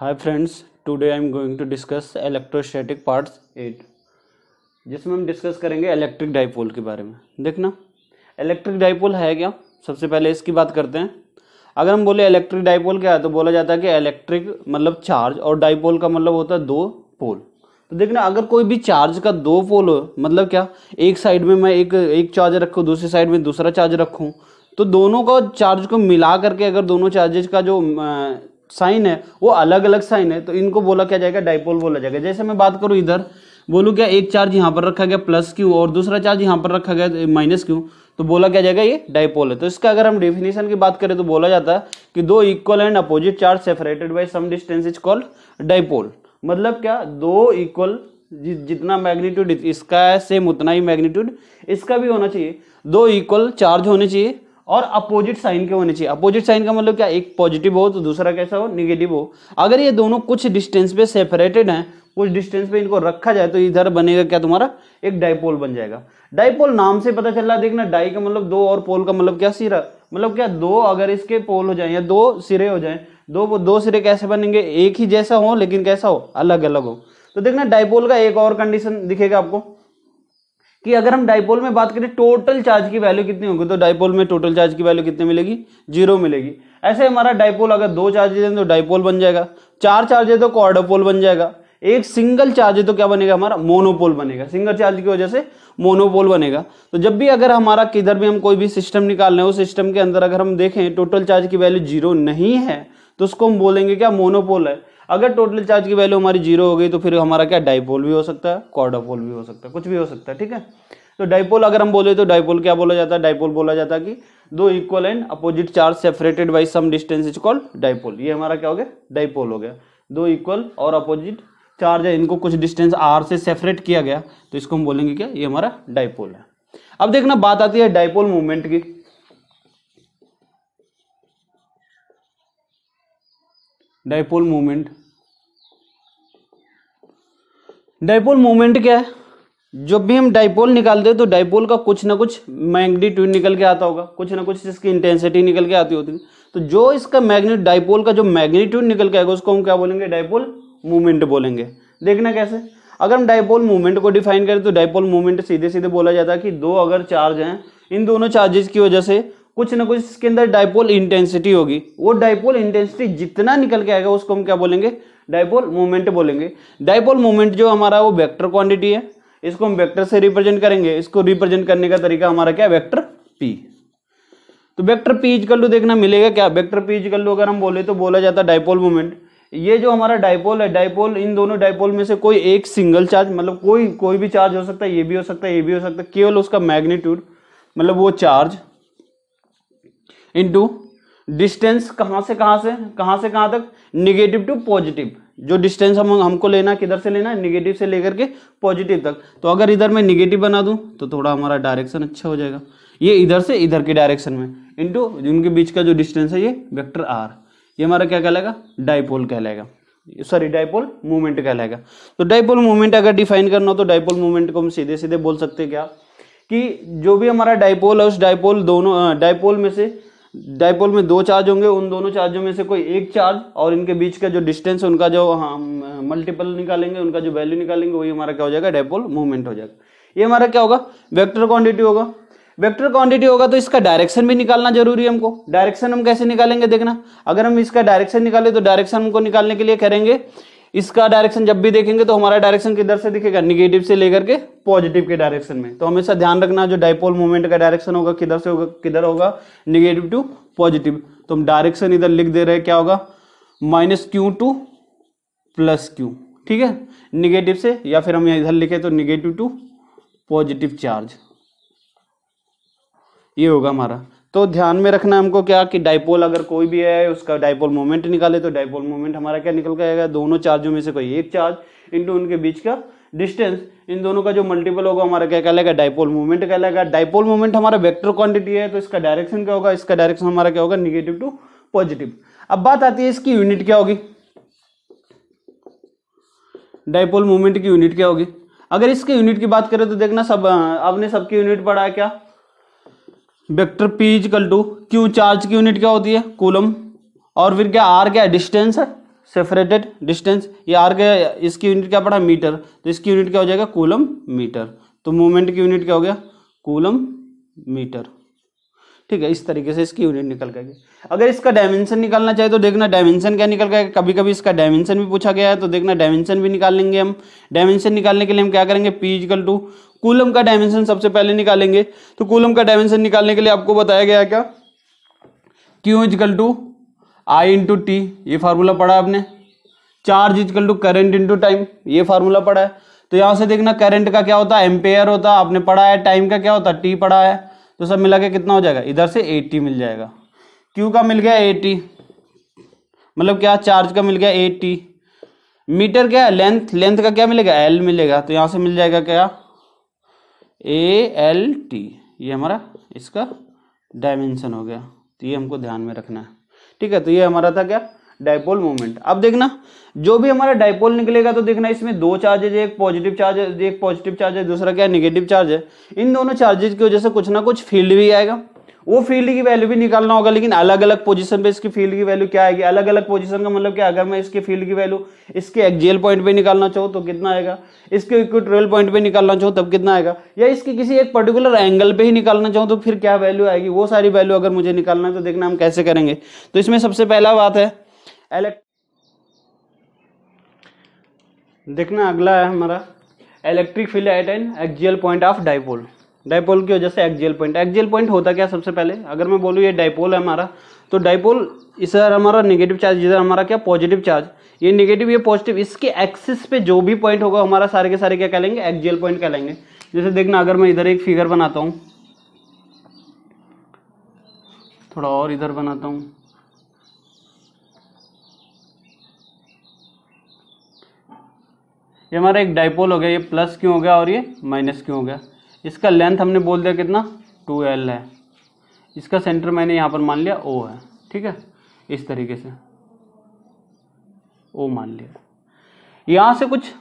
hi friends today I am going to discuss electrostatic parts at जिसमें हम discuss करेंगे electric dipole के बारे में देखना इलेक्ट्रिक डाइपोल है क्या सबसे पहले इसकी बात करते हैं अगर हम बोले इलेक्ट्रिक डाइपोल क्या है तो बोला जाता है कि इलेक्ट्रिक मतलब चार्ज और डाइपोल का मतलब होता है दो पोल तो देखना अगर कोई भी चार्ज का दो पोल हो मतलब क्या एक साइड में मैं एक एक चार्ज रखूँ दूसरी साइड में दूसरा चार्ज रखूँ तो दोनों को चार्ज को मिला करके अगर दोनों चार्जेज का जो साइन है वो अलग अलग साइन है तो इनको बोला क्या जाएगा डाइपोल बोला जाएगा जैसे मैं बात करूँ इधर बोलूँ क्या एक चार्ज यहाँ पर रखा गया प्लस क्यू और दूसरा चार्ज यहाँ पर रखा गया माइनस क्यू तो बोला क्या जाएगा ये डाइपोल है तो इसका अगर हम डेफिनेशन की बात करें तो बोला जाता है कि दो equal and opposite charge separated by some distance is called dipole मतलब क्या दो इक्वल जि, जितना मैग्नीट्यूड इसका है सेम उतना ही मैग्नीट्यूड इसका भी होना चाहिए दो इक्वल चार्ज होने चाहिए और अपोजिट साइन के होने चाहिए अपोजिट साइन का मतलब क्या एक पॉजिटिव हो तो दूसरा कैसा हो निगेटिव हो अगर ये दोनों कुछ डिस्टेंस पे सेपरेटेड हैं कुछ डिस्टेंस पे इनको रखा जाए तो इधर बनेगा क्या तुम्हारा एक डाइपोल बन जाएगा डाइपोल नाम से पता चल रहा है देखना डाई का मतलब दो और पोल का मतलब क्या सिरा मतलब क्या दो अगर इसके पोल हो जाए या दो सिरे हो जाए दो दो सिरे कैसे बनेंगे एक ही जैसा हो लेकिन कैसा हो अलग अलग हो तो देखना डाइपोल का एक और कंडीशन दिखेगा आपको कि अगर हम डाइपोल में बात करें टोटल चार्ज की वैल्यू कितनी होगी तो डाइपोल में टोटल चार्ज की वैल्यू कितनी मिलेगी जीरो मिलेगी ऐसे हमारा डाइपोल अगर दो चार्जेज हैं तो डाइपोल बन जाएगा चार चार्ज है तो कॉर्डोपोल बन जाएगा एक सिंगल चार्ज है तो क्या बनेगा हमारा मोनोपोल बनेगा सिंगल चार्ज की वजह से मोनोपोल बनेगा तो जब भी अगर हमारा किधर भी हम कोई भी सिस्टम निकाल रहे उस सिस्टम के अंदर अगर हम देखें टोटल चार्ज की वैल्यू जीरो नहीं है तो उसको हम बोलेंगे क्या मोनोपोल है अगर टोटल चार्ज की वैल्यू हमारी जीरो हो गई तो फिर हमारा क्या डाइपोल भी हो सकता है कॉर्डोपोल भी हो सकता है कुछ भी हो सकता है ठीक है तो डाइपोल अगर हम बोले तो डाइपोल क्या बोला जाता है डाइपोल बोला जाता है कि दो equal and opposite charge separated by some distance is called dipole ये हमारा क्या हो गया डाइपोल हो गया दो इक्वल और अपोजिट चार्ज है इनको कुछ डिस्टेंस आर से सेपरेट किया गया तो इसको हम बोलेंगे क्या ये हमारा डाइपोल है अब देखना बात आती है डाइपोल मूवमेंट की डाइपोल मूवमेंट डाइपोल मोमेंट क्या है जब भी हम डाइपोल निकालते हैं तो डाइपोल का कुछ ना कुछ मैग्नीट्यूड निकल के आता होगा कुछ ना कुछ इसकी इंटेंसिटी निकल के आती होती है तो जो इसका मैग्नेट डाइपोल का जो मैग्नीट्यूड निकल के आएगा उसको हम क्या बोलेंगे डाइपोल मूवमेंट बोलेंगे देखना कैसे अगर हम डाइपोल मूवमेंट को डिफाइन करें तो डाइपोल मूवमेंट सीधे सीधे बोला जाता है कि दो अगर चार्ज हैं इन दोनों चार्जेस की वजह से कुछ ना कुछ इसके अंदर डाइपोल इंटेंसिटी होगी वो डाइपोल इंटेंसिटी जितना निकल के आएगा उसको हम क्या बोलेंगे डाइपोल मोमेंट बोलेंगे डाइपोल मोमेंट जो हमारा वो वेक्टर क्वांटिटी है इसको हम वेक्टर से रिप्रेजेंट करेंगे इसको रिप्रेजेंट करने का तरीका हमारा क्या वेक्टर पी तो वेक्टर पी इज कल्लू देखना मिलेगा क्या वेक्टर पी इज कल्लू अगर हम बोले तो बोला जाता है डाइपोल मोमेंट ये जो हमारा डाइपोल है डाइपोल इन दोनों डाइपोल में से कोई एक सिंगल चार्ज मतलब कोई कोई भी चार्ज हो सकता है ये भी हो सकता है ये भी हो सकता है केवल उसका मैग्नीट्यूड मतलब वो चार्ज इंटू डिस्टेंस कहाँ से कहाँ से कहाँ से कहाँ तक निगेटिव टू पॉजिटिव जो डिस्टेंस हम हमको लेना किधर से लेना है निगेटिव से लेकर के पॉजिटिव तक तो अगर इधर मैं निगेटिव बना दूं तो थोड़ा हमारा डायरेक्शन अच्छा हो जाएगा ये इधर से इधर के डायरेक्शन में इंटू जिनके बीच का जो डिस्टेंस है ये वेक्टर आर ये हमारा क्या कहलाएगा डाइपोल कहलाएगा सॉरी डाइपोल मूवमेंट कहलाएगा तो डाइपोल मूवमेंट अगर डिफाइन करना हो तो डाइपोल मूवमेंट को हम सीधे सीधे बोल सकते हैं क्या कि जो भी हमारा डाइपोल है उस डाइपोल दोनों डाइपोल में से डायपोल में दो चार्ज होंगे उन दोनों चार्जों में से कोई एक चार्ज और इनके बीच का जो डिस्टेंस उनका जो हाँ, हम मल्टीपल निकालेंगे उनका जो वैल्यू निकालेंगे वही हमारा क्या हो जाएगा डायपोल मूवमेंट हो जाएगा ये हमारा क्या होगा वेक्टर क्वांटिटी होगा वेक्टर क्वांटिटी होगा तो इसका डायरेक्शन भी निकालना जरूरी है हमको डायरेक्शन हम कैसे निकालेंगे देखना अगर हम इसका डायरेक्शन निकालें तो डायरेक्शन हमको निकालने के लिए करेंगे इसका डायरेक्शन जब भी देखेंगे तो हमारा डायरेक्शन किधर से दिखेगा निगेटिव से लेकर के पॉजिटिव के डायरेक्शन में तो हमेशा ध्यान रखना जो डायपोल मोमेंट का डायरेक्शन होगा किधर से होगा किधर होगा निगेटिव टू पॉजिटिव तो हम डायरेक्शन इधर लिख दे रहे क्या होगा minus Q to plus Q ठीक है निगेटिव से या फिर हम इधर लिखे तो निगेटिव टू पॉजिटिव चार्ज ये होगा हमारा तो ध्यान में रखना हमको क्या कि डायपोल अगर कोई भी है उसका डायपोल मोमेंट निकाले तो डायपोल मोमेंट हमारा क्या निकल के आएगा दोनों चार्जों में से कोई एक चार्ज इनटू उनके बीच का डिस्टेंस इन दोनों का जो मल्टीपल होगा हमारा क्या कहलाएगा डाइपोल मूवमेंट कहलाएगा डाइपोल मूवमेंट हमारा वेक्टर क्वांटिटी है तो इसका डायरेक्शन क्या होगा इसका डायरेक्शन हमारा क्या होगा निगेटिव टू पॉजिटिव अब बात आती है इसकी यूनिट क्या होगी डाइपोल मूवमेंट की यूनिट क्या होगी अगर इसके यूनिट की बात करें तो देखना सब आपने सबकी यूनिट पढ़ा है क्या vector P equal to Q charge की यूनिट क्या होती है कूलम और फिर क्या आर क्या डिस्टेंस है सेपरेटेड डिस्टेंस ये आर का इसकी यूनिट क्या पड़ा मीटर तो इसकी यूनिट क्या हो जाएगा कूलम मीटर तो मूवमेंट की यूनिट क्या हो गया कूलम मीटर ठीक है इस तरीके से इसकी यूनिट निकल कर अगर इसका डायमेंशन निकालना चाहे तो देखना डायमेंशन क्या निकल गया कभी कभी इसका डायमेंशन भी पूछा गया है तो देखना डायमेंशन भी निकाल लेंगे हम डायमेंशन निकालने के लिए हम क्या करेंगे पी इजकल टू कूलम का डायमेंशन सबसे पहले निकालेंगे तो कूलम का डायमेंशन निकालने के लिए आपको बताया गया क्या Q equal to I into T ये फार्मूला पढ़ा आपने charge equal to current into time ये फार्मूला पढ़ा है तो यहाँ से देखना करंट का क्या होता है एम्पेयर होता है आपने पढ़ा है टाइम का क्या होता है टी पढ़ा है तो सब मिला के कितना हो जाएगा इधर से एटी मिल जाएगा क्यू का मिल गया एटी मतलब क्या चार्ज का मिल गया एटी मीटर क्या है लेंथ लेंथ का क्या मिलेगा एल मिलेगा तो यहाँ से मिल जाएगा क्या ए एल टी ये हमारा इसका डायमेंशन हो गया तो ये हमको ध्यान में रखना है ठीक है तो ये हमारा था क्या डायपोल मोमेंट अब देखना जो भी हमारा डायपोल निकलेगा तो देखना इसमें दो चार्जेज एक पॉजिटिव चार्ज एक पॉजिटिव चार्ज है दूसरा क्या निगेटिव चार्ज है इन दोनों चार्जेज की वजह से कुछ ना कुछ फील्ड भी आएगा वो फील्ड की वैल्यू भी निकालना होगा लेकिन अलग अलग पोजीशन पे इसकी फील्ड की वैल्यू क्या आएगी अलग अलग पोजीशन का मतलब क्या अगर मैं इसके फील्ड की वैल्यू इसके एक्जियल पॉइंट पे निकालना चाहूँ तो कितना आएगा इसके इक्विटोरियल पॉइंट पे निकालना चाहूँ तब कितना आएगा या इसकी किसी एक पर्टिकुलर एंगल पे ही निकालना चाहूँ तो फिर क्या वैल्यू आएगी वो सारी वैल्यू अगर मुझे निकालना है तो देखना हम कैसे करेंगे तो इसमें सबसे पहला बात है इलेक्ट देखना अगला है हमारा electric field at an axial point of dipole dipole की वजह से एक्जियल पॉइंट एक्जियल पॉइंट होता क्या सबसे पहले अगर मैं बोलूँ ये डायपोल है हमारा तो डायपोल इधर हमारा नेगेटिव चार्ज इधर हमारा क्या पॉजिटिव चार्ज ये नेगेटिव ये पॉजिटिव इसके एक्सिस पे जो भी पॉइंट होगा हमारा सारे के सारे क्या लेंगे एक्जियल पॉइंट लेंगे जैसे देखना अगर मैं इधर एक फिगर बनाता हूँ थोड़ा और इधर बनाता हूँ ये हमारा एक डाइपोल हो गया ये प्लस क्यों हो गया और ये माइनस क्यों हो गया इसका लेंथ हमने बोल दिया कितना टू एल है इसका सेंटर मैंने यहाँ पर मान लिया ओ है ठीक है इस तरीके से ओ मान लिया यहाँ से कुछ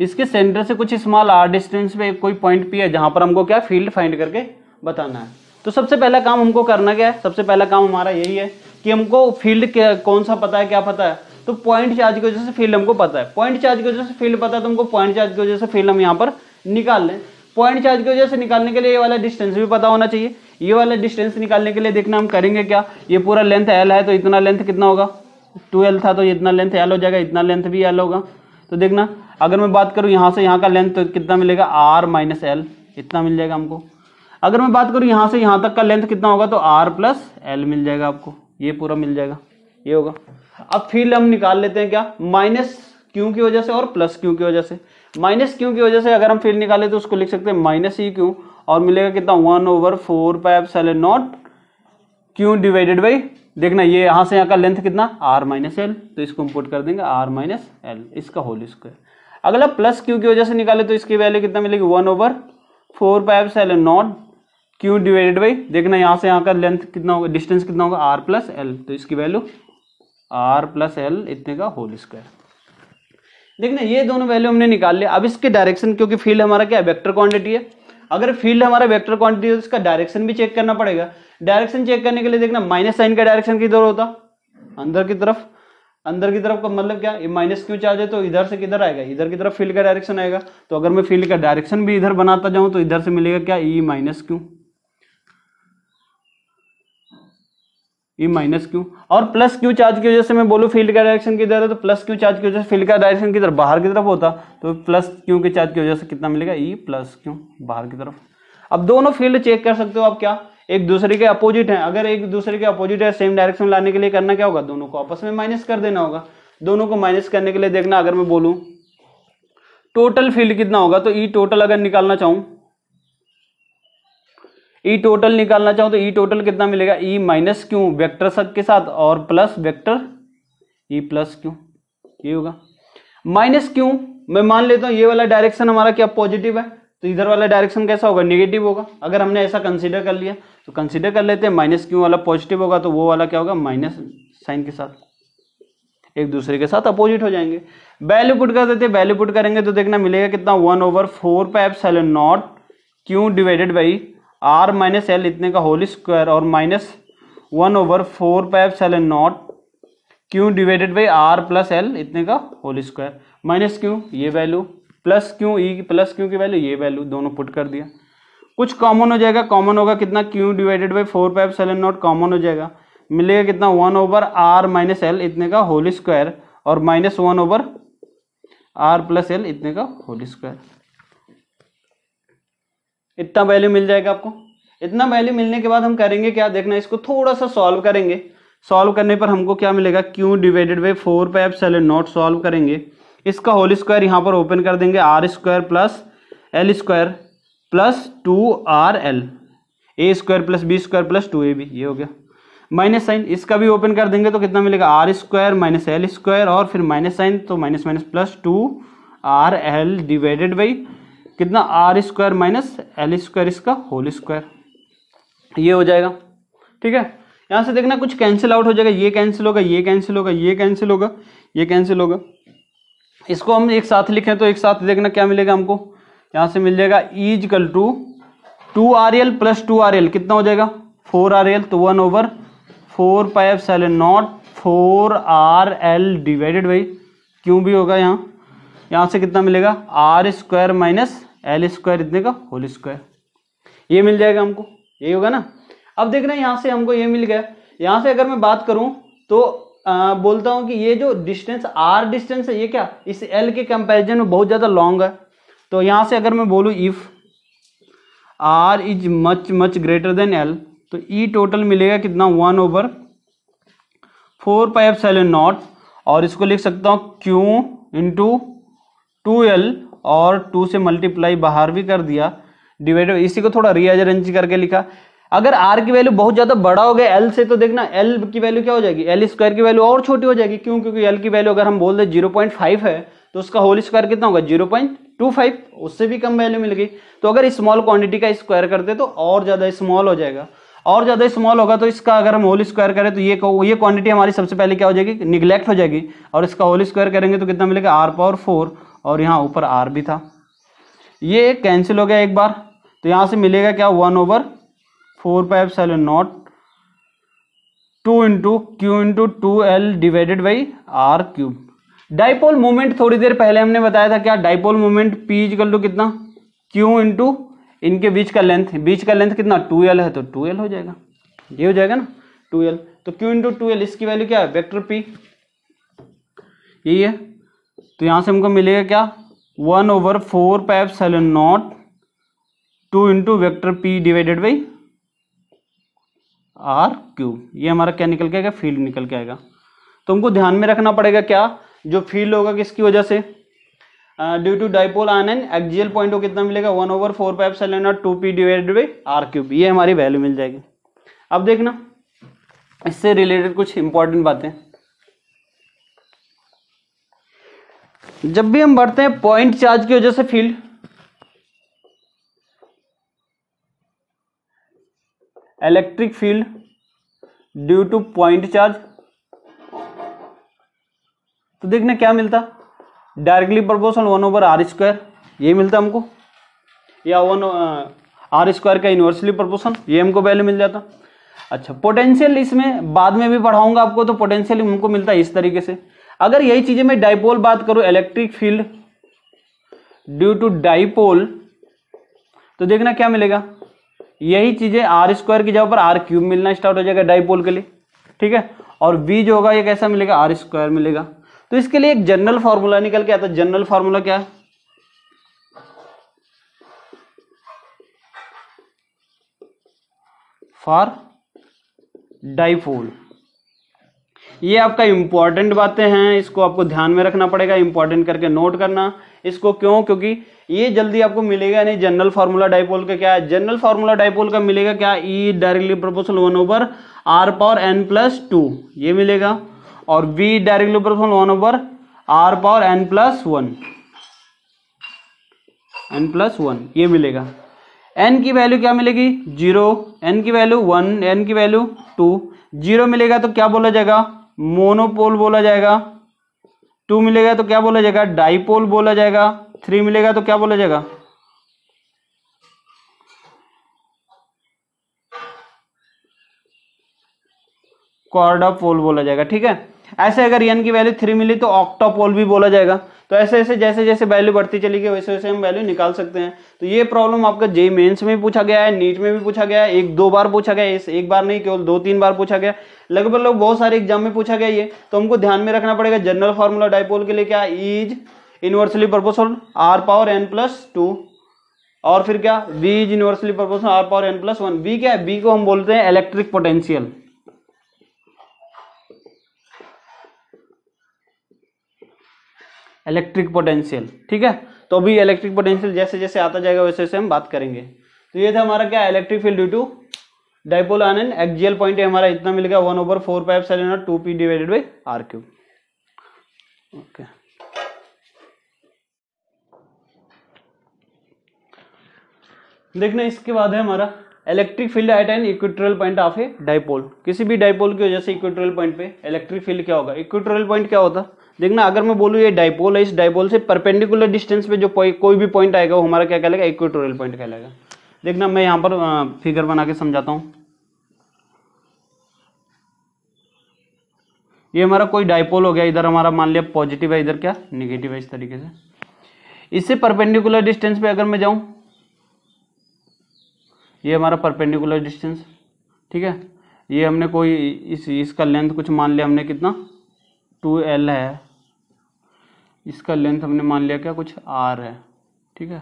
इसके सेंटर से कुछ स्मॉल आर डिस्टेंस पे कोई पॉइंट पी है जहां पर हमको क्या फील्ड फाइंड करके बताना है तो सबसे पहला काम हमको करना क्या है सबसे पहला काम हमारा यही है कि हमको फील्ड कौन सा पता है क्या पता है तो पॉइंट चार्ज की वजह से फील्ड हमको पता है पॉइंट चार्ज की वजह से फील्ड पता है तो हमको पॉइंट चार्ज की वजह से फील्ड हम यहाँ पर निकाल लें पॉइंट चार्ज की वजह से निकालने के लिए ये वाला डिस्टेंस भी पता होना चाहिए ये वाला डिस्टेंस निकालने के लिए देखना हम करेंगे क्या ये पूरा लेंथ एल है तो इतना लेंथ कितना होगा टू एल था तो इतना लेंथ एल हो जाएगा इतना लेंथ भी एल होगा तो देखना अगर मैं बात करूँ यहाँ से यहाँ का लेंथ तो कितना मिलेगा आर माइनस एल इतना मिल जाएगा हमको अगर मैं बात करूँ यहाँ से यहाँ तक का लेंथ कितना होगा तो आर प्लस एल मिल जाएगा आपको ये पूरा मिल जाएगा ये होगा अब फील्ड हम निकाल लेते हैं क्या माइनस क्यू की वजह से और प्लस क्यू की वजह से माइनस क्यू की वजह से अगर हम फील्ड निकाले तो उसको लिख सकते हैं माइनस ई e क्यू और मिलेगा कितना one over four pi epsilon naught Q divided by देखना ये यहाँ से यहाँ का लेंथ कितना आर माइनस एल तो इसको हम पुट कर देंगे आर माइनस एल इसका होल स्क्वायर अगला प्लस क्यू की वजह से निकाले तो इसकी वैल्यू कितना मिलेगी one over four pi epsilon naught Q divided by देखना यहाँ से यहाँ का लेंथ कितना होगा डिस्टेंस कितना होगा आर प्लस एल तो इसकी वैल्यू आर प्लस एल इतने का होल स्क्वायर देखना ये दोनों वैल्यू हमने निकाल लिया अब इसके डायरेक्शन क्योंकि फील्ड हमारा क्या वेक्टर क्वांटिटी है अगर फील्ड हमारा वेक्टर क्वांटिटी है तो इसका डायरेक्शन भी चेक करना पड़ेगा डायरेक्शन चेक करने के लिए देखना माइनस साइन का डायरेक्शन किधर होता अंदर की तरफ अंदर की तरफ का मतलब क्या ये माइनस क्यों चार्ज है तो इधर से किधर आएगा इधर की तरफ फील्ड का डायरेक्शन आएगा तो अगर मैं फील्ड का डायरेक्शन भी इधर बनाता जाऊं तो इधर से मिलेगा क्या ई माइनस क्यू ये माइनस क्यू और प्लस क्यू चार्ज की वजह से मैं बोलूँ फील्ड का डायरेक्शन किधर है तो प्लस क्यू चार्ज की वजह से फील्ड का डायरेक्शन किधर बाहर की तरफ होता तो प्लस क्यू के चार्ज की वजह से कितना मिलेगा ई प्लस क्यू बाहर की तरफ अब दोनों फील्ड चेक कर सकते हो आप क्या एक दूसरे के अपोजिट है अगर एक दूसरे के अपोजिट है सेम डायरेक्शन में लाने के लिए करना क्या होगा दोनों को आपस में माइनस कर देना होगा दोनों को माइनस करने के लिए देखना अगर मैं बोलूँ टोटल फील्ड कितना होगा तो ई टोटल अगर निकालना चाहूँ ई e टोटल निकालना चाहूँ तो ई e टोटल कितना मिलेगा ई माइनस क्यू वैक्टर सब के साथ और plus vector E plus Q ये होगा माइनस क्यू मैं मान लेता हूँ ये वाला डायरेक्शन हमारा क्या पॉजिटिव है तो इधर वाला डायरेक्शन कैसा होगा नेगेटिव होगा अगर हमने ऐसा कंसिडर कर लिया तो कंसिडर कर लेते हैं माइनस क्यू वाला पॉजिटिव होगा तो वो वाला क्या होगा माइनस साइन के साथ एक दूसरे के साथ अपोजिट हो जाएंगे वैल्यू पुट कर देते हैं वैल्यू पुट करेंगे तो देखना मिलेगा कितना one over four pi epsilon naught Q divided by R minus L इतने का होल स्क्वायर और minus one over four pi epsilon naught Q divided by R plus L इतने का होल स्क्वायर माइनस क्यू ये value plus Q E plus Q की value ये value दोनों put कर दिया कुछ कॉमन हो जाएगा कॉमन होगा कितना Q divided by four pi epsilon not common हो जाएगा मिलेगा कितना one over R minus L इतने का होल स्क्वायर और minus one over R plus L इतने का होल स्क्वायर इतना वैल्यू मिल जाएगा आपको इतना वैल्यू मिलने के बाद हम करेंगे क्या देखना इसको थोड़ा सा सॉल्व करेंगे सॉल्व करने पर हमको क्या मिलेगा Q divided by four pi epsilon naught solve करेंगे इसका होल स्क्वायर यहाँ पर ओपन कर देंगे R square plus L square plus two R L A square plus B square plus two A B ये हो गया माइनस साइन इसका भी ओपन कर देंगे तो कितना मिलेगा R square minus L square और फिर माइनस साइन तो minus minus plus two R L divided by कितना R square minus L square इसका होल स्क्वायर ये हो जाएगा ठीक है यहाँ से देखना कुछ कैंसिल आउट हो जाएगा ये कैंसिल होगा ये कैंसिल होगा ये कैंसिल होगा ये कैंसिल होगा इसको हम एक साथ लिखें तो एक साथ देखना क्या मिलेगा हमको यहाँ से मिल जाएगा इजकल कल to two R L plus two R L कितना हो जाएगा फोर आर एल तो one over four pi F seven naught four R L divided by क्यों भी होगा यहाँ यहाँ से कितना मिलेगा R square minus L square इतने का होल स्क्वायर ये मिल जाएगा हमको यही होगा ना अब देख रहे हैं यहाँ से हमको ये मिल गया यहाँ से अगर मैं बात करूँ तो आ, बोलता हूँ कि ये जो डिस्टेंस आर डिस्टेंस है ये क्या इस एल के कंपेरिजन में बहुत ज़्यादा लॉन्ग है तो यहाँ से अगर मैं बोलूँ if R is much much greater than L तो ई e टोटल मिलेगा कितना one over four pi epsilon naught और इसको लिख सकता हूँ क्यू इंटू टू एल और टू से मल्टीप्लाई बाहर भी कर दिया डिवाइड इसी को थोड़ा रीअरेंज करके लिखा अगर आर की वैल्यू बहुत ज्यादा बड़ा हो गया एल से तो देखना एल की वैल्यू क्या हो जाएगी एल स्क्वायर की वैल्यू और छोटी हो जाएगी क्यों क्योंकि एल की वैल्यू अगर हम बोल दें जीरो पॉइंट फाइव है तो उसका होल स्क्वायर कितना होगा जीरो पॉइंट टू फाइव उससे भी कम वैल्यू मिल गई तो अगर स्मॉल क्वांटिटी का स्क्वायर करते तो और ज्यादा स्मॉल हो जाएगा और ज्यादा स्मॉल होगा तो इसका अगर हम होल स्क्वायर करें तो ये ये क्वांटिटी हमारी सबसे पहले क्या हो जाएगी निग्लेक्ट हो जाएगी और इसका होल स्क्वायर करेंगे तो कितना मिलेगा आर पावर फोर और यहाँ ऊपर आर भी था ये एक कैंसिल हो गया एक बार तो यहाँ से मिलेगा क्या one over four pi epsilon naught two into Q into two L divided by R cube dipole moment थोड़ी देर पहले हमने बताया था क्या dipole moment P equal to कितना क्यू इंटू इनके बीच का लेंथ बीच का लेंथ कितना टू एल है तो टू एल हो जाएगा ये हो जाएगा ना टू एल तो क्यू इंटू टू एल इसकी वैल्यू क्या है वेक्टर पी यही है तो यहाँ से हमको मिलेगा क्या one over four pi epsilon naught two into vector P divided by R cube ये हमारा क्या निकल के आएगा फील्ड निकल के आएगा तो हमको ध्यान में रखना पड़ेगा क्या जो फील्ड होगा किसकी वजह से due to dipole on an axial point को कितना मिलेगा वन ओवर फोर पाइप से और two P divided by R cube ये हमारी वैल्यू मिल जाएगी अब देखना इससे रिलेटेड कुछ इंपॉर्टेंट बातें जब भी हम बढ़ते हैं पॉइंट चार्ज की वजह से field electric field due to point charge तो देखने क्या मिलता directly proportional one over R square ये मिलता हमको या वन आर स्क्वायर का इन्वर्सली प्रोपोर्शन ये हमको वैल्यू मिल जाता अच्छा पोटेंशियल इसमें बाद में भी पढ़ाऊंगा आपको तो पोटेंशियल हमको मिलता है इस तरीके से अगर यही चीजें मैं डाइपोल बात करूं electric field due to dipole तो देखना क्या मिलेगा यही चीजें आर स्क्वायर की जगह पर आर क्यूब मिलना स्टार्ट हो जाएगा डाइपोल के लिए ठीक है और वी जो होगा ये कैसा मिलेगा आर स्क्वायर मिलेगा तो इसके लिए एक जनरल फॉर्मूला निकल के आता है जनरल फार्मूला क्या है फॉर डाइपोल ये आपका इम्पॉर्टेंट बातें हैं इसको आपको ध्यान में रखना पड़ेगा इम्पॉर्टेंट करके नोट करना इसको क्यों क्योंकि ये जल्दी आपको मिलेगा नहीं जनरल फार्मूला डाइपोल का क्या है जनरल फार्मूला डाइपोल का मिलेगा क्या E directly proportional one over R power N plus two ये मिलेगा और V directly proportional one over R power N plus one N plus one ये मिलेगा एन की वैल्यू क्या मिलेगी जीरो एन की वैल्यू वन एन की वैल्यू टू जीरो मिलेगा तो क्या बोला जाएगा मोनोपोल बोला जाएगा टू मिलेगा तो क्या बोला जाएगा डाइपोल बोला जाएगा थ्री मिलेगा तो क्या बोला जाएगा कॉर्डापोल बोला जाएगा ठीक है ऐसे अगर एन की वैल्यू थ्री मिली तो ऑक्टोपोल भी बोला जाएगा तो ऐसे ऐसे जैसे जैसे वैल्यू बढ़ती चली गई वैसे वैसे हम वैल्यू निकाल सकते हैं तो ये प्रॉब्लम आपका जे मेन्स में पूछा गया है नीट में भी पूछा गया है एक दो बार पूछा गया इस एक बार नहीं केवल दो तीन बार पूछा गया लगभग लोग बहुत सारे एग्जाम में पूछा गया ये तो हमको ध्यान में रखना पड़ेगा जनरल फॉर्मूला डाइपोल के लिए क्या is inversely proportional R power N plus two और फिर क्या V is universally proportional R power N plus one V क्या है वी को हम बोलते हैं इलेक्ट्रिक पोटेंशियल इलेक्ट्रिक पोटेंशियल ठीक है तो अभी इलेक्ट्रिक पोटेंशियल जैसे जैसे आता जाएगा वैसे वैसे हम बात करेंगे तो ये था हमारा क्या electric field due to dipole on an axial point हमारा इतना मिल गया one over four pi epsilon naught two P divided by R cube okay देखना इसके बाद है हमारा electric field at an equatorial point of a dipole किसी भी डाइपोल की वजह से इक्वेटोरियल पॉइंट पे इलेक्ट्रिक फील्ड क्या होगा इक्वेटोरियल पॉइंट क्या होता है देखना अगर मैं बोलूँ ये डाइपोल है इस डाइपोल से परपेंडिकुलर डिस्टेंस पे जो कोई भी पॉइंट आएगा वो हमारा क्या कहलाएगा इक्वेटोरियल पॉइंट कहलाएगा देखना मैं यहाँ पर फिगर बना के समझाता हूँ ये हमारा कोई डाइपोल हो गया इधर हमारा मान लिया पॉजिटिव है इधर क्या निगेटिव है इस तरीके से इससे परपेंडिकुलर डिस्टेंस पे अगर मैं जाऊं ये हमारा परपेंडिकुलर डिस्टेंस ठीक है ये हमने कोई इस इसका लेंथ कुछ मान लिया हमने कितना टू एल है इसका लेंथ हमने मान लिया क्या कुछ आर है ठीक है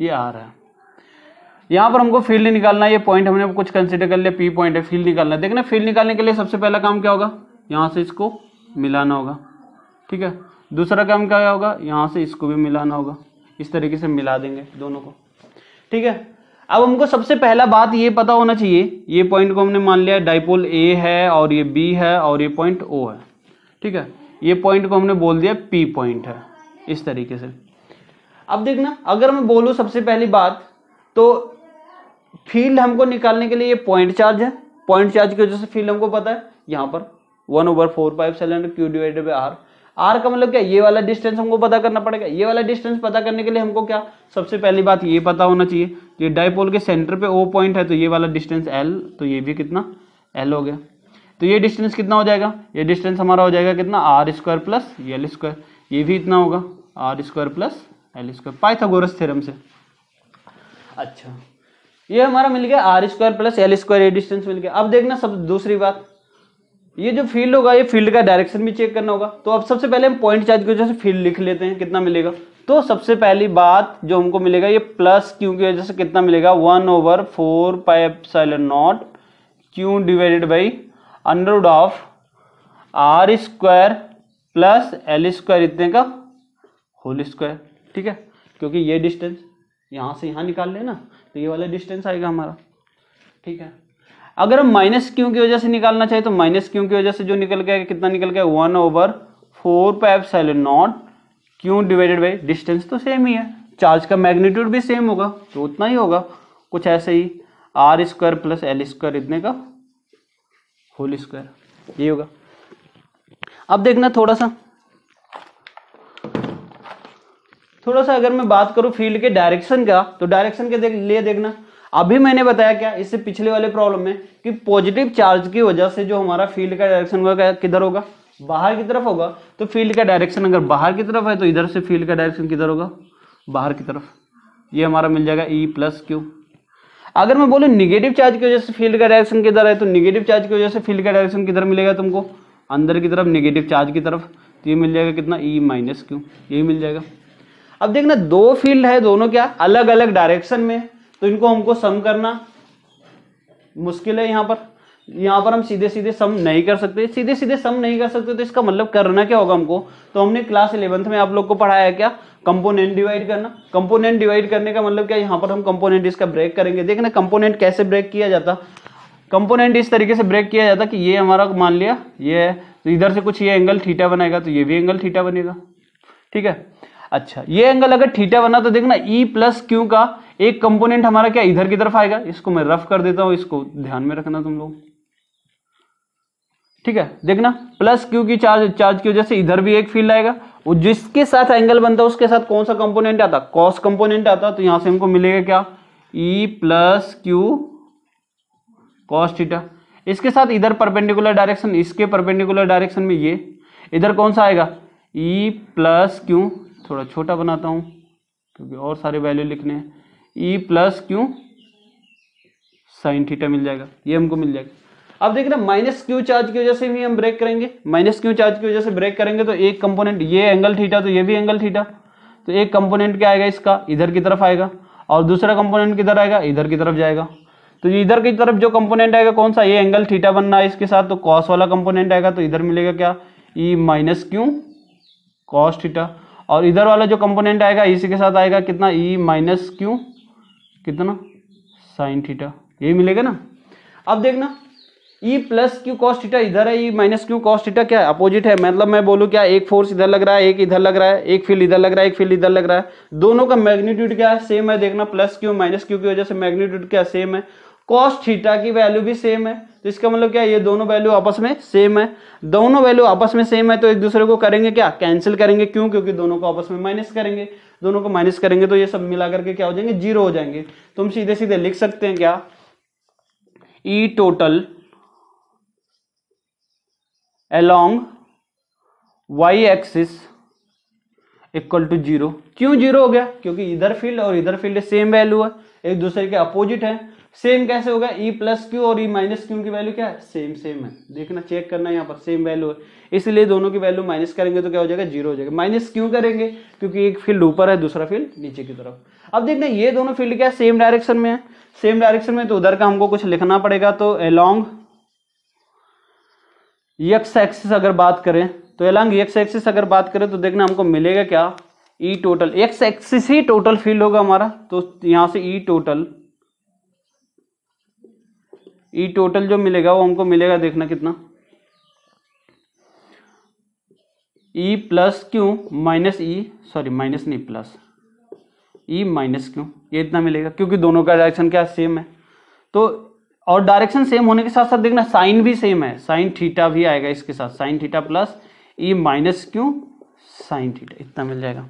ये आर है यहां पर हमको फील्ड निकालना है ये पॉइंट हमने कुछ कंसिडर कर लिया पी पॉइंट है फील्ड निकालना है देखना फील्ड निकालने के लिए सबसे पहला काम क्या होगा यहां से इसको मिलाना होगा ठीक है दूसरा काम क्या होगा यहां से इसको भी मिलाना होगा इस तरीके से मिला देंगे दोनों को ठीक है अब हमको सबसे पहला बात ये पता होना चाहिए ये पॉइंट को हमने मान लिया डाइपोल ए है और ये बी है और ये पॉइंट ओ है ठीक है ये पॉइंट को हमने बोल दिया पी पॉइंट है इस तरीके से अब देखना अगर मैं बोलूँ सबसे पहली बात तो फील्ड हमको निकालने के लिए ये पॉइंट चार्ज है पॉइंट चार्ज की वजह से फील्ड हमको पता है यहाँ पर वन ओवर फोर फाइव सेलेंडर Q divided by R R का मतलब क्या ये वाला डिस्टेंस हमको पता करना पड़ेगा ये वाला डिस्टेंस पता करने के लिए हमको क्या सबसे पहली बात ये पता होना चाहिए ये डायपोल के सेंटर पे ओ पॉइंट है तो ये वाला डिस्टेंस एल तो ये भी कितना एल हो गया तो ये डिस्टेंस कितना हो जाएगा ये डिस्टेंस हमारा हो जाएगा कितना R square plus L square ये भी इतना होगा R square plus L square Pythagoras theorem से अच्छा ये हमारा मिल गया R square plus L square ये डिस्टेंस मिल गया अब देखना सब दूसरी बात ये जो फील्ड होगा ये फील्ड का डायरेक्शन भी चेक करना होगा तो अब सबसे पहले हम पॉइंट चार्ज की वजह से फील्ड लिख लेते हैं कितना मिलेगा तो सबसे पहली बात जो हमको मिलेगा ये प्लस क्यू की वजह से कितना मिलेगा one over four pi naught Q divided by Underwood of R square plus L square इतने का होल स्क्वायर ठीक है क्योंकि ये डिस्टेंस यहाँ से यहाँ निकाल लेना तो ये वाला डिस्टेंस आएगा हमारा ठीक है अगर हम माइनस क्यू की वजह से निकालना चाहिए तो माइनस क्यू की वजह से जो निकल गया कितना निकल गया one over four pi epsilon naught Q divided by distance तो सेम ही है चार्ज का मैग्नीट्यूड भी सेम होगा तो उतना ही होगा कुछ ऐसे ही R square plus L square इतने का होल स्क्वायर ये होगा अब देखना थोड़ा सा थोड़ा सा अगर मैं बात करूं फील्ड के डायरेक्शन का तो डायरेक्शन के देख लिए देखना अभी मैंने बताया क्या इससे पिछले वाले प्रॉब्लम में कि पॉजिटिव चार्ज की वजह से जो हमारा फील्ड का डायरेक्शन होगा किधर होगा बाहर की तरफ होगा तो फील्ड का डायरेक्शन अगर बाहर की तरफ है तो इधर से फील्ड का डायरेक्शन किधर होगा बाहर की तरफ ये हमारा मिल जाएगा ई प्लस क्यू अगर मैं बोलूँ निगेटिव चार्ज की वजह से फील्ड का डायरेक्शन किधर है तो निगेटिव चार्ज की वजह से फील्ड का डायरेक्शन किधर मिलेगा तुमको अंदर की तरफ निगेटिव चार्ज की तरफ तो ये मिल जाएगा कितना ई माइनस क्यू यही मिल जाएगा अब देखना दो फील्ड है दोनों क्या अलग अलग डायरेक्शन में तो इनको हमको सम करना मुश्किल है यहाँ पर यहाँ पर हम सीधे सीधे सम नहीं कर सकते सीधे सीधे सम नहीं कर सकते तो इसका मतलब करना क्या होगा हमको तो हमने क्लास इलेवंथ में आप लोग को पढ़ाया क्या कंपोनेंट डिवाइड करना कंपोनेंट डिवाइड करने का मतलब क्या यहाँ पर हम कंपोनेंट इसका ब्रेक करेंगे देखना कंपोनेंट कैसे ब्रेक किया जाता कंपोनेंट इस तरीके से ब्रेक किया जाता कि ये हमारा मान लिया ये है तो इधर से कुछ ये एंगल थीटा बनाएगा तो ये भी एंगल थीटा बनेगा ठीक है अच्छा ये एंगल अगर थीटा बना तो देखना ई प्लस क्यू का एक कंपोनेंट हमारा क्या इधर की तरफ आएगा इसको मैं रफ कर देता हूं इसको ध्यान में रखना तुम लोग ठीक है देखना प्लस क्यू की चार्ज चार्ज की वजह से इधर भी एक फील्ड आएगा वो जिसके साथ एंगल बनता है उसके साथ कौन सा कंपोनेंट आता कॉस कंपोनेंट आता तो यहां से हमको मिलेगा क्या E plus Q cos theta इसके साथ इधर परपेंडिकुलर डायरेक्शन इसके परपेंडिकुलर डायरेक्शन में ये इधर कौन सा आएगा ई प्लस क्यू थोड़ा छोटा बनाता हूँ क्योंकि और सारे वैल्यू लिखने हैं E plus Q sine theta मिल जाएगा ये हमको मिल जाएगा अब देख रहे हैं माइनस क्यू चार्ज की वजह से भी हम ब्रेक करेंगे माइनस क्यू चार्ज की वजह से ब्रेक करेंगे तो एक कंपोनेंट ये एंगल थीटा तो ये भी एंगल थीटा तो एक कंपोनेंट क्या आएगा इसका इधर की तरफ आएगा और दूसरा कंपोनेंट किधर आएगा इधर की तरफ जाएगा तो इधर की तरफ जो कंपोनेंट आएगा कौन सा ये एंगल थीटा बनना है इसके साथ तो कॉस वाला कंपोनेंट आएगा तो इधर मिलेगा क्या E minus Q cos theta और इधर वाला जो कंपोनेंट आएगा इसी के साथ आएगा कितना ई माइनस क्यू कितना साइन थीटा यही मिलेगा ना अब देखना E plus Q cos theta इधर है E minus Q cos theta क्या है अपोजिट है मतलब मैं बोलूँ क्या एक फोर्स इधर लग रहा है एक इधर लग रहा है एक फील्ड इधर लग रहा है एक फील्ड इधर लग रहा है दोनों का मैग्नीट्यूड क्या है सेम है देखना प्लस क्यू माइनस क्यू की वजह से मैग्नीट्यूड क्या सेम है कॉस थीटा की वैल्यू भी सेम है तो इसका मतलब क्या ये दोनों वैल्यू आपस में सेम है दोनों वैल्यू आपस में सेम है तो एक दूसरे को करेंगे क्या कैंसिल करेंगे क्यों क्योंकि दोनों को आपस में माइनस करेंगे दोनों को माइनस करेंगे तो ये सब मिला करके क्या हो जाएंगे जीरो हो जाएंगे तो हम सीधे सीधे लिख सकते हैं क्या E total along Y axis equal to zero क्यों जीरो हो गया क्योंकि इधर फील्ड और इधर फील्ड सेम वैल्यू है एक दूसरे के अपोजिट है सेम कैसे होगा ई प्लस क्यू और ई माइनस क्यू की वैल्यू क्या है सेम सेम है देखना चेक करना यहाँ पर सेम वैल्यू है इसलिए दोनों की वैल्यू माइनस करेंगे तो क्या हो जाएगा जीरो हो जाएगा माइनस क्यों करेंगे क्योंकि एक फील्ड ऊपर है दूसरा फील्ड नीचे की तरफ अब देखना ये दोनों फील्ड क्या सेम डायरेक्शन में है सेम डायरेक्शन में तो उधर का हमको कुछ लिखना पड़ेगा तो एलोंग यक्स एक्सिस अगर बात करें तो एलॉन्ग यक्स एक्सिस अगर बात करें तो देखना हमको मिलेगा क्या ई टोटल एक्स एक्सिस ही टोटल फील्ड होगा हमारा तो यहाँ से E e total E e total जो मिलेगा वो हमको मिलेगा देखना कितना E plus Q minus E sorry minus नहीं प्लस ई माइनस क्यू ये इतना मिलेगा क्योंकि दोनों का डायरेक्शन क्या सेम है तो और डायरेक्शन सेम होने के साथ साथ देखना साइन भी सेम है साइन थीटा भी आएगा इसके साथ sine theta plus E minus Q sine theta इतना मिल जाएगा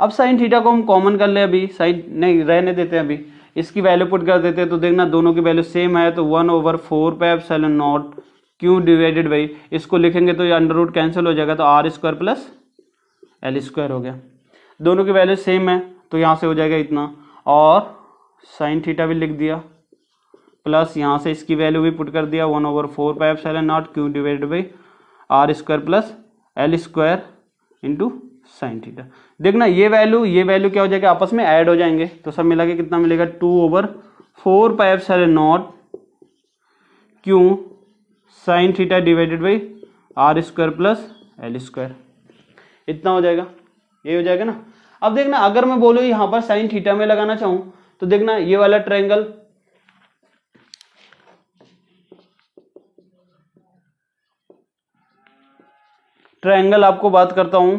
अब साइन थीटा को हम कॉमन कर ले अभी साइन नहीं रहने देते हैं अभी इसकी वैल्यू पुट कर देते हैं तो देखना दोनों की वैल्यू सेम है तो one over four pi epsilon naught Q divided by इसको लिखेंगे तो ये अंडर रूट कैंसिल हो जाएगा तो R square plus L square हो गया दोनों की वैल्यू सेम है तो यहाँ से हो जाएगा इतना और साइन थीटा भी लिख दिया प्लस यहाँ से इसकी वैल्यू भी पुट कर दिया one over four pi epsilon naught Q divided by R square plus L square into sine theta देखना ये वैल्यू ये वैल्यू क्या हो जाएगा आपस में ऐड हो जाएंगे तो सब मिला के कितना मिलेगा two over four pi epsilon naught Q sine theta divided by R square plus L square इतना हो जाएगा ये हो जाएगा ना अब देखना अगर मैं बोलू यहां पर साइन थीटा में लगाना चाहूं तो देखना ये वाला ट्रायंगल ट्रायंगल आपको बात करता हूं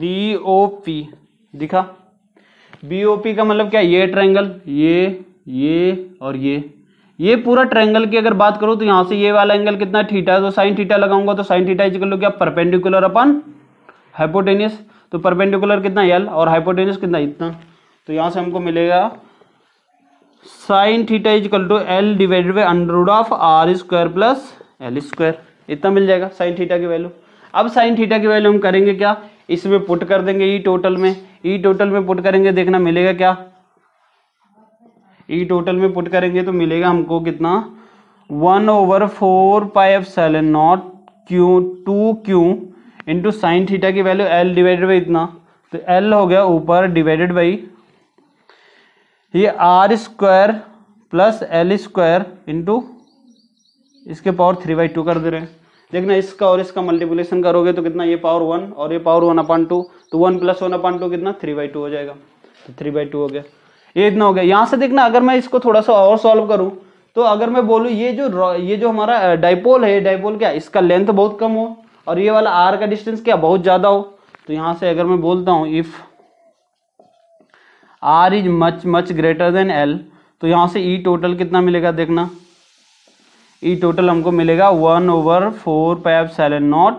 बी ओ पी दिखा बी ओ पी का मतलब क्या ये ट्रायंगल ये ये और ये ये पूरा ट्रायंगल की अगर बात करूं तो यहां से ये वाला एंगल कितना थीटा है तो साइन थीटा लगाऊंगा तो साइन थीटा इजिकल क्या परपेंडिकुलर अपन हाइपोटेनियस तो परपेंडिकुलर कितना एल और हाइपोटेनियस कितना इतना तो यहां से हमको मिलेगा sine theta equal to L divided by Underwood of R square plus L square इतना मिल जाएगा साइन थीटा की वैल्यू अब साइन थीटा की वैल्यू हम करेंगे क्या इसमें पुट कर देंगे ई e टोटल में ई e टोटल में पुट करेंगे देखना मिलेगा क्या ई e टोटल में पुट करेंगे तो मिलेगा हमको कितना one over four pi epsilon naught Q two Q into sine theta की वैल्यू एल डिवाइडेड बाई इतना तो एल हो गया ऊपर डिवाइडेड बाई ये R square plus L square into इसके पावर थ्री बाई टू कर दे रहे हैं देखना इसका और इसका मल्टीप्लीकेशन करोगे तो कितना ये पावर वन और ये पावर वन अपान टू तो one plus one upon two कितना थ्री बाई टू हो जाएगा तो थ्री बाई टू हो गया ये इतना हो गया यहाँ से देखना अगर मैं इसको थोड़ा सा और सॉल्व करूँ तो अगर मैं बोलूँ ये जो ये जो हमारा डाइपोल है डाइपोल क्या इसका लेंथ बहुत कम हो और ये वाला आर का डिस्टेंस क्या बहुत ज़्यादा हो तो यहाँ से अगर मैं बोलता हूँ if R is much much greater than L तो यहाँ से ई e टोटल कितना मिलेगा देखना ई टोटल हमको मिलेगा one over four pi epsilon naught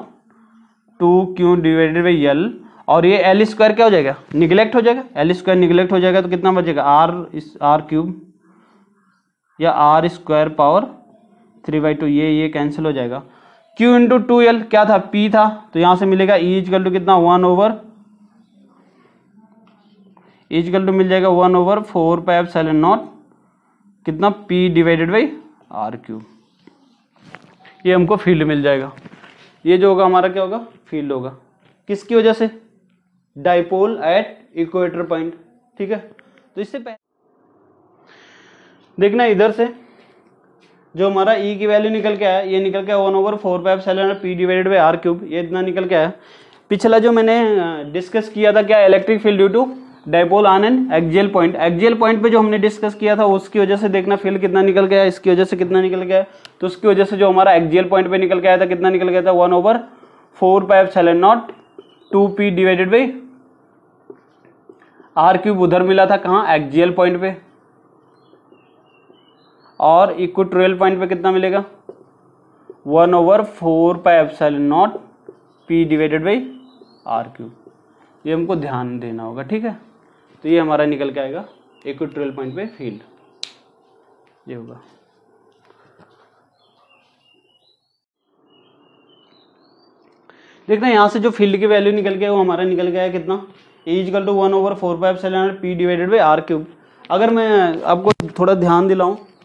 two Q divided by L और ये एल स्क्वायर क्या हो जाएगा निगलेक्ट हो जाएगा एल स्क्वायर निगलेक्ट हो जाएगा तो कितना बचेगा आर इस आर क्यूब या R square power three by two ये ये कैंसिल हो जाएगा क्यू इंटू टू एल क्या था पी था तो यहाँ से मिलेगा ई इजकल टू कितना वन ओवर इजकल टू मिल जाएगा one over four pi epsilon naught कितना P divided by R cube ये हमको फील्ड मिल जाएगा ये जो होगा हमारा क्या होगा फील्ड होगा किसकी वजह से डाइपोल एट इक्वेटर पॉइंट ठीक है तो इससे पहले देखना इधर से जो हमारा ई e की वैल्यू निकल के आया ये निकल के वन ओवर फोर पाइप सेलेंडर P divided by R cube ये इतना निकल के आया पिछला जो मैंने डिस्कस किया था क्या electric field due to dipole on an axial point axial point पे जो हमने डिस्कस किया था उसकी वजह से देखना फील्ड कितना निकल गया इसकी वजह से कितना निकल गया तो उसकी वजह से जो हमारा एक्जेल पॉइंट पे निकल गया था कितना निकल गया था one over four pi epsilon naught two P divided by R cube उधर मिला था कहाँ एक्जेल पॉइंट पे और इक्व ट्वेल्व पॉइंट पे कितना मिलेगा one over four pi epsilon naught P divided by R cube ये हमको ध्यान देना होगा ठीक है तो ये हमारा निकल के आएगा इक्विटोरियल पॉइंट पे फील्ड ये होगा देखना यहाँ से जो फील्ड की वैल्यू निकल गया वो हमारा निकल गया है कितना equal to one over four pi epsilon P divided by R cube अगर मैं आपको थोड़ा ध्यान दिलाऊं